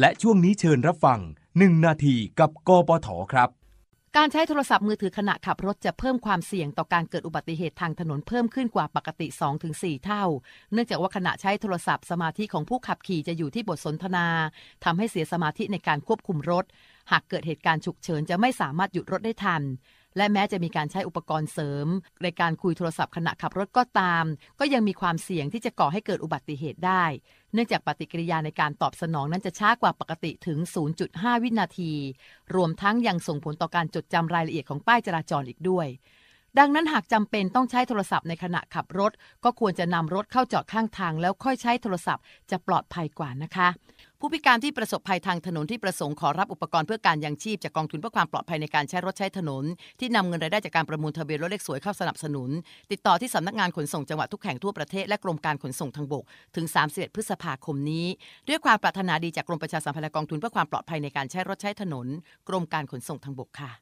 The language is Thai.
และช่วงนี้เชิญรับฟัง 1 นาทีกับกปทครับ การใช้โทรศัพท์มือถือขณะขับรถจะเพิ่มความเสี่ยงต่อการเกิดอุบัติเหตุทางถนนเพิ่มขึ้นกว่าปกติ 2-4 เท่า เนื่องจากว่าขณะใช้โทรศัพท์สมาธิของผู้ขับขี่จะอยู่ที่บทสนทนา ทำให้เสียสมาธิในการควบคุมรถ หากเกิดเหตุการณ์ฉุกเฉินจะไม่สามารถหยุดรถได้ทันและแม้จะมีการใช้อุปกรณ์เสริม ในการคุยโทรศัพท์ขณะขับรถก็ตาม ก็ยังมีความเสี่ยงที่จะก่อให้เกิดอุบัติเหตุได้ เนื่องจากปฏิกิริยาในการตอบสนองนั้นจะช้ากว่าปกติถึง 0.5 วินาที รวมทั้งยังส่งผลต่อการจดจำรายละเอียดของป้ายจราจรอีกด้วยดังนั้นหากจำเป็นต้องใช้โทรศัพท์ในขณะขับรถ ก็ควรจะนำรถเข้าจอดข้างทางแล้วค่อยใช้โทรศัพท์ จะปลอดภัยกว่านะคะ ผู้พิการที่ประสบภัยทางถนนที่ประสงค์ขอรับอุปกรณ์เพื่อการยังชีพจากกองทุนเพื่อความปลอดภัยในการใช้รถใช้ถนน ที่นำเงินรายได้จากการประมูลทะเบียนรถเลขสวยเข้าสนับสนุน ติดต่อที่สำนักงานขนส่งจังหวัดทุกแห่งทั่วประเทศและกรมการขนส่งทางบก ถึง 31 พฤษภาคมนี้ ด้วยความปรารถนาดีจากกรมประชาสัมพันธ์กองทุนเพื่อความปลอดภัยในการใช้รถใช้ถนน กรมการขนส่งทางบกค่ะ